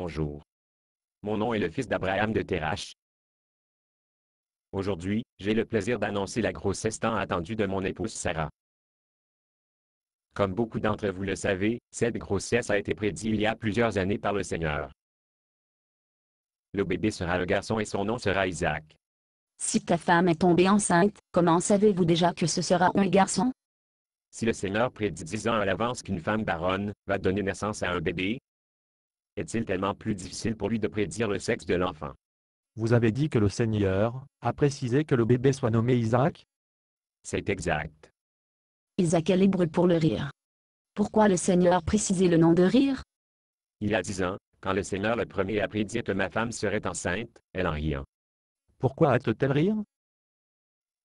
Bonjour. Mon nom est le fils d'Abraham de Terrache. Aujourd'hui, j'ai le plaisir d'annoncer la grossesse tant attendue de mon épouse Sarah. Comme beaucoup d'entre vous le savez, cette grossesse a été prédite il y a plusieurs années par le Seigneur. Le bébé sera un garçon et son nom sera Isaac. Si ta femme est tombée enceinte, comment savez-vous déjà que ce sera un garçon? Si le Seigneur prédit dix ans à l'avance qu'une femme baronne va donner naissance à un bébé, est-il tellement plus difficile pour lui de prédire le sexe de l'enfant Vous avez dit que le Seigneur a précisé que le bébé soit nommé Isaac C'est exact. Isaac est libre pour le rire. Pourquoi le Seigneur précisait le nom de rire Il y a dix ans, quand le Seigneur le premier a prédit que ma femme serait enceinte, elle en riant. Pourquoi a t elle rire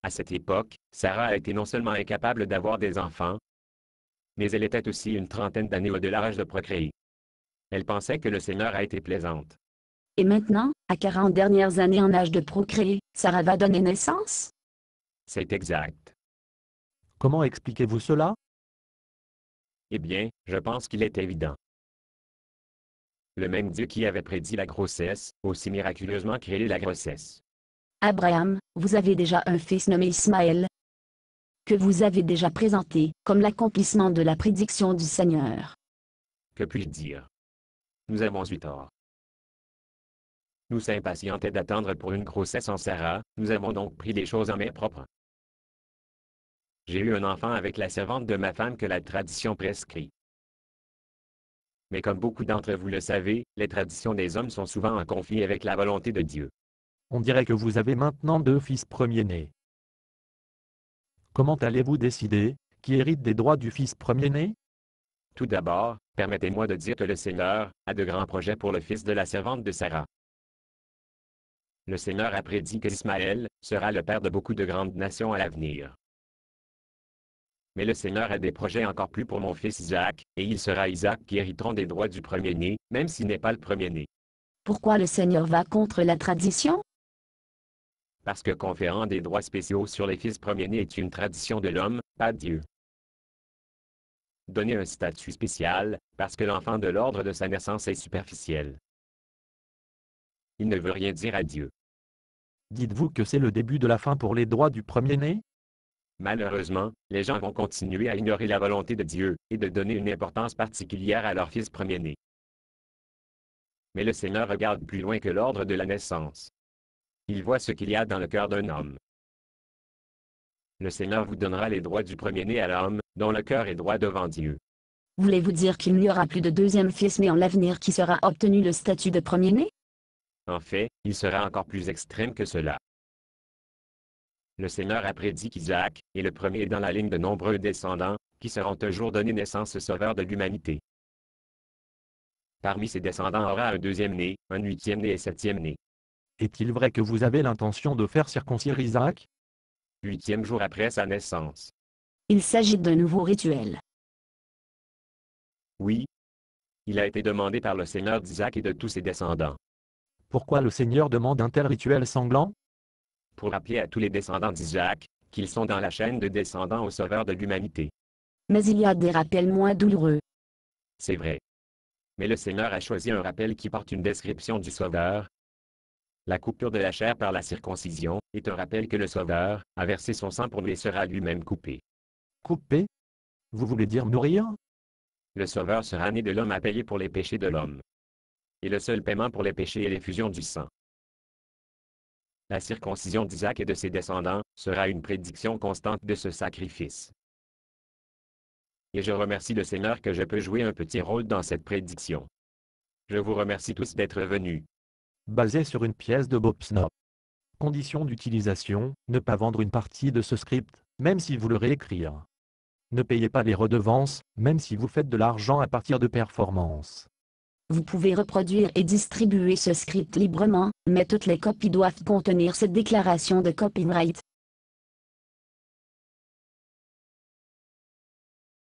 À cette époque, Sarah a été non seulement incapable d'avoir des enfants, mais elle était aussi une trentaine d'années au-delà de l'âge de procréer. Elle pensait que le Seigneur a été plaisante. Et maintenant, à 40 dernières années en âge de procréer, Sarah va donner naissance C'est exact. Comment expliquez-vous cela Eh bien, je pense qu'il est évident. Le même Dieu qui avait prédit la grossesse, aussi miraculeusement créé la grossesse. Abraham, vous avez déjà un fils nommé Ismaël, que vous avez déjà présenté comme l'accomplissement de la prédiction du Seigneur. Que puis-je dire nous avons eu tort. Nous patientés d'attendre pour une grossesse en Sarah, nous avons donc pris les choses en main propre. J'ai eu un enfant avec la servante de ma femme que la tradition prescrit. Mais comme beaucoup d'entre vous le savez, les traditions des hommes sont souvent en conflit avec la volonté de Dieu. On dirait que vous avez maintenant deux fils premiers-nés. Comment allez-vous décider, qui hérite des droits du fils premier-né tout d'abord, permettez-moi de dire que le Seigneur a de grands projets pour le fils de la servante de Sarah. Le Seigneur a prédit qu'Ismaël sera le père de beaucoup de grandes nations à l'avenir. Mais le Seigneur a des projets encore plus pour mon fils Isaac, et il sera Isaac qui hériteront des droits du premier-né, même s'il n'est pas le premier-né. Pourquoi le Seigneur va contre la tradition Parce que conférant des droits spéciaux sur les fils premiers-nés est une tradition de l'homme, pas Dieu donner un statut spécial, parce que l'enfant de l'ordre de sa naissance est superficiel. Il ne veut rien dire à Dieu. Dites-vous que c'est le début de la fin pour les droits du premier-né Malheureusement, les gens vont continuer à ignorer la volonté de Dieu, et de donner une importance particulière à leur fils premier-né. Mais le Seigneur regarde plus loin que l'ordre de la naissance. Il voit ce qu'il y a dans le cœur d'un homme le Seigneur vous donnera les droits du premier-né à l'homme, dont le cœur est droit devant Dieu. Voulez-vous dire qu'il n'y aura plus de deuxième fils né en l'avenir qui sera obtenu le statut de premier-né En fait, il sera encore plus extrême que cela. Le Seigneur a prédit qu'Isaac est le premier dans la ligne de nombreux descendants, qui seront toujours jour donnés naissance au Sauveur de l'humanité. Parmi ses descendants aura un deuxième né, un huitième né et septième né. Est-il vrai que vous avez l'intention de faire circoncire Isaac huitième jour après sa naissance. Il s'agit d'un nouveau rituel. Oui. Il a été demandé par le Seigneur d'Isaac et de tous ses descendants. Pourquoi le Seigneur demande un tel rituel sanglant Pour rappeler à tous les descendants d'Isaac, qu'ils sont dans la chaîne de descendants au Sauveur de l'humanité. Mais il y a des rappels moins douloureux. C'est vrai. Mais le Seigneur a choisi un rappel qui porte une description du Sauveur, la coupure de la chair par la circoncision, et te rappelle que le Sauveur a versé son sang pour nous et sera lui-même coupé. Coupé Vous voulez dire mourir Le Sauveur sera né de l'homme à payer pour les péchés de l'homme. Et le seul paiement pour les péchés est l'effusion du sang. La circoncision d'Isaac et de ses descendants sera une prédiction constante de ce sacrifice. Et je remercie le Seigneur que je peux jouer un petit rôle dans cette prédiction. Je vous remercie tous d'être venus basé sur une pièce de Bob Snop. Condition d'utilisation, ne pas vendre une partie de ce script, même si vous le réécrire. Ne payez pas les redevances, même si vous faites de l'argent à partir de performances. Vous pouvez reproduire et distribuer ce script librement, mais toutes les copies doivent contenir cette déclaration de copyright.